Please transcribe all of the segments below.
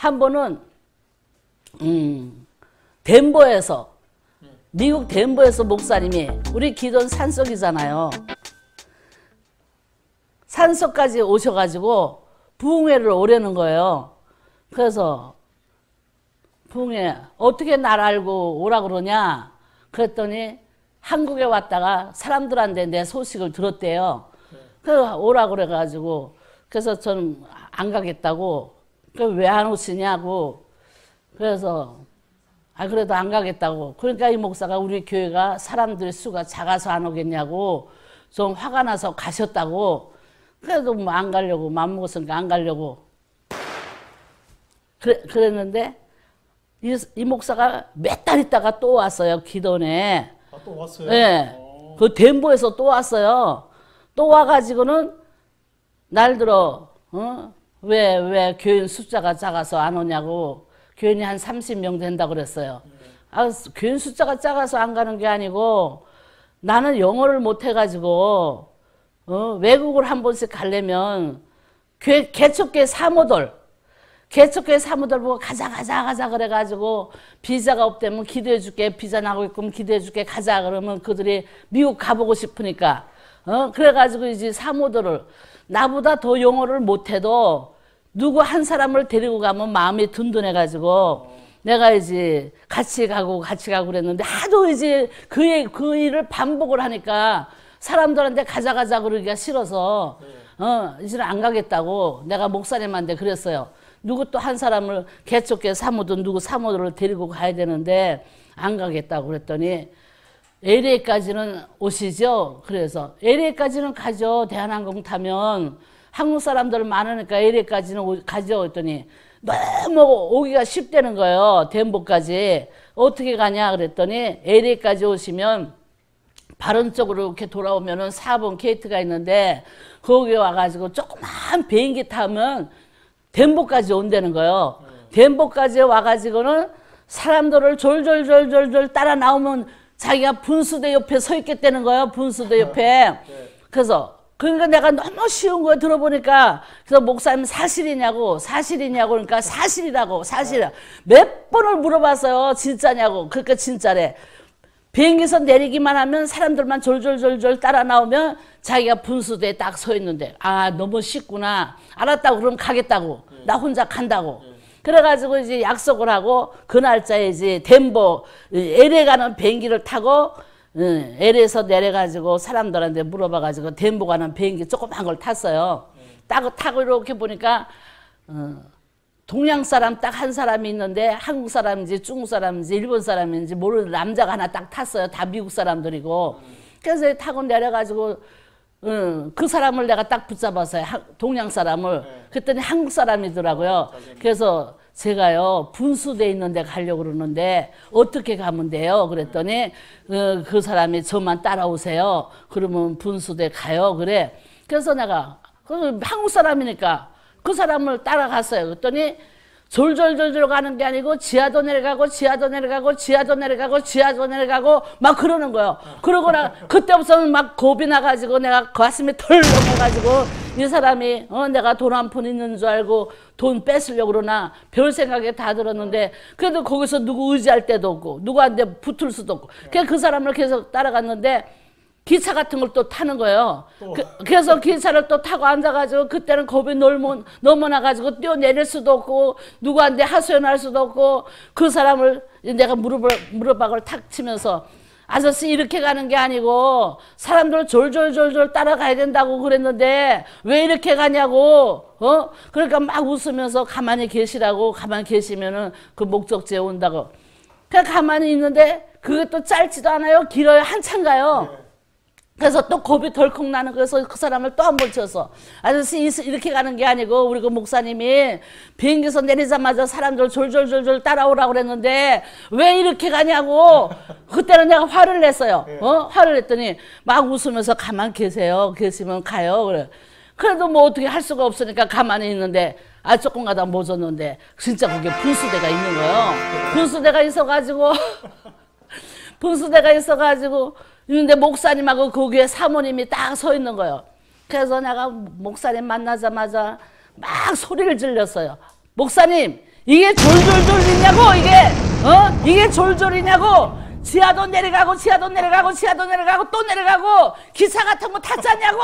한 번은 음, 덴버에서 미국 덴버에서 목사님이 우리 기도는 산속이잖아요. 산속까지 오셔가지고 부흥회를 오려는 거예요. 그래서 부흥회 어떻게 날 알고 오라 그러냐 그랬더니 한국에 왔다가 사람들한테 내 소식을 들었대요. 그 오라 그래가지고 그래서 저는 안 가겠다고 그왜 안 오시냐고. 그래서 아 그래도 안 가겠다고. 그러니까 이 목사가 우리 교회가 사람들의 수가 작아서 안 오겠냐고 좀 화가 나서 가셨다고. 그래도 뭐 안 가려고 마음 먹었으니까 안 가려고. 그래, 그랬는데 이, 이 목사가 몇 달 있다가 또 왔어요 기도네. 아, 또 왔어요. 네. 그 덴보에서 또 왔어요. 또 와가지고는 날 들어 어? 왜, 왜 교인 숫자가 작아서 안 오냐고 교인이 한 30명 된다 그랬어요. 아, 교인 숫자가 작아서 안 가는 게 아니고 나는 영어를 못 해가지고 어, 외국을 한 번씩 가려면 개, 개척계 사모들 개척교사모들 보고 가자 가자 가자 그래가지고 비자가 없대면 기도해 줄게 비자 나고 있으면 기도해 줄게 가자 그러면 그들이 미국 가보고 싶으니까 어 그래가지고 이제 사모들을 나보다 더 영어를 못해도 누구 한 사람을 데리고 가면 마음이 든든해가지고 내가 이제 같이 가고 같이 가고 그랬는데 하도 이제 그의 그 일을 반복을 하니까 사람들한테 가자 가자 그러기가 싫어서 네. 어 이제는 안 가겠다고 내가 목사님한테 그랬어요. 누구 또 한 사람을 개척교 사모도 누구 사모를 데리고 가야 되는데 안 가겠다고 그랬더니 LA까지는 오시죠. 그래서 LA까지는 가죠. 대한항공 타면 한국 사람들 많으니까 LA까지는 가져오더니 너무 오기가 쉽다는 거예요. 덴보까지 어떻게 가냐 그랬더니 LA까지 오시면 바른 쪽으로 이렇게 돌아오면은 4번 게이트가 있는데 거기 와가지고 조그만 비행기 타면 덴보까지 온다는 거예요. 덴보까지 와가지고는 사람들을 졸졸졸졸졸 따라 나오면 자기가 분수대 옆에 서 있겠다는 거예요. 분수대 옆에. 네. 그래서 그러니까 내가 너무 쉬운 거 들어보니까 그래서 목사님 사실이냐고 사실이냐고 그러니까 사실이라고 사실몇 번을 물어봤어요 진짜냐고 그러니까 진짜래 비행기에서 내리기만 하면 사람들만 졸졸졸졸 따라 나오면 자기가 분수대에 딱 서 있는데 아 너무 쉽구나 알았다고 그럼 가겠다고 나 혼자 간다고 그래가지고 이제 약속을 하고 그 날짜에 이제 덴버 LA 가는 비행기를 타고 응, 예, l 에서 내려가지고 사람들한테 물어봐가지고 덴보 가는 비행기 조그만 걸 탔어요. 딱 타고 이렇게 보니까 어, 동양 사람 딱 한 사람이 있는데 한국 사람인지 중국 사람인지 일본 사람인지 모르는 남자가 하나 딱 탔어요. 다 미국 사람들이고. 그래서 타고 내려가지고 어, 그 사람을 내가 딱 붙잡았어요. 동양 사람을. 네. 그랬더니 한국 사람이더라고요. 그래서 제가요 분수대 있는 데 가려고 그러는데 어떻게 가면 돼요? 그랬더니 어, 그 사람이 저만 따라오세요. 그러면 분수대 가요. 그래. 그래서 내가 그 한국 사람이니까 그 사람을 따라갔어요. 그랬더니 졸졸졸졸 가는 게 아니고 지하도 내려가고 지하도 내려가고 지하도 내려가고 지하도 내려가고 막 그러는 거예요. 그러고 나 그때부터는 막 겁이 나가지고 내가 가슴이 털렁해가지고 이 사람이 어, 내가 돈 한 푼 있는 줄 알고 돈 뺏으려고 그러나 별 생각에 다 들었는데 그래도 거기서 누구 의지할 때도 없고 누구한테 붙을 수도 없고 그냥 그 사람을 계속 따라갔는데 기차 같은 걸 또 타는 거예요. 또. 그, 래서 기차를 또 타고 앉아가지고 그때는 겁이 넘어, 넘어나가지고 뛰어내릴 수도 없고 누구한테 하소연할 수도 없고 그 사람을 내가 무릎을, 무릎박을 탁 치면서 아저씨 이렇게 가는 게 아니고 사람들 졸졸졸졸 따라가야 된다고 그랬는데 왜 이렇게 가냐고 어 그러니까 막 웃으면서 가만히 계시라고 가만히 계시면은 그 목적지에 온다고 그냥 가만히 있는데 그게 또 짧지도 않아요 길어요 한참 가요 네. 그래서 또 겁이 덜컥 나는 그래서 그 사람을 또 한번 쳐서 아저씨 이렇게 가는 게 아니고 우리 그 목사님이 비행기에서 내리자마자 사람들 졸졸졸졸 따라오라고 그랬는데 왜 이렇게 가냐고 그때는 내가 화를 냈어요 예. 어 화를 냈더니 막 웃으면서 가만 계세요 계시면 가요 그래 그래도 뭐 어떻게 할 수가 없으니까 가만히 있는데 아 조금 가다 모졌는데 진짜 그게 분수대가 있는 거예요 분수대가 있어가지고 분수대가 있어가지고 그런데 목사님하고 거기에 그 사모님이 딱 서 있는 거예요. 그래서 내가 목사님 만나자마자 막 소리를 질렀어요. 목사님, 이게 졸졸졸리냐고 이게, 어? 이게 졸졸이냐고, 지하도 내려가고, 지하도 내려가고, 지하도 내려가고, 또 내려가고, 기사 같은 거 탔잖냐고!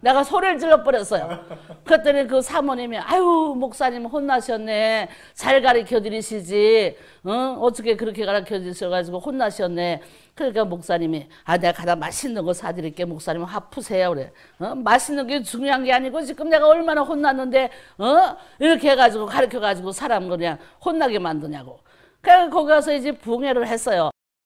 내가 소리를 질러버렸어요. 그랬더니 그 사모님이 아유 목사님 혼나셨네. 잘 가르쳐드리시지. 응? 어? 어떻게 그렇게 가르쳐주셔가지고 혼나셨네. 그러니까 목사님이 아 내가 가다 맛있는 거 사드릴게 목사님 화푸세요 그래. 어? 맛있는 게 중요한 게 아니고 지금 내가 얼마나 혼났는데 어? 이렇게 해가지고 가르쳐가지고 사람 그냥 혼나게 만드냐고. 그래서 거기 가서 이제 붕해를 했어요.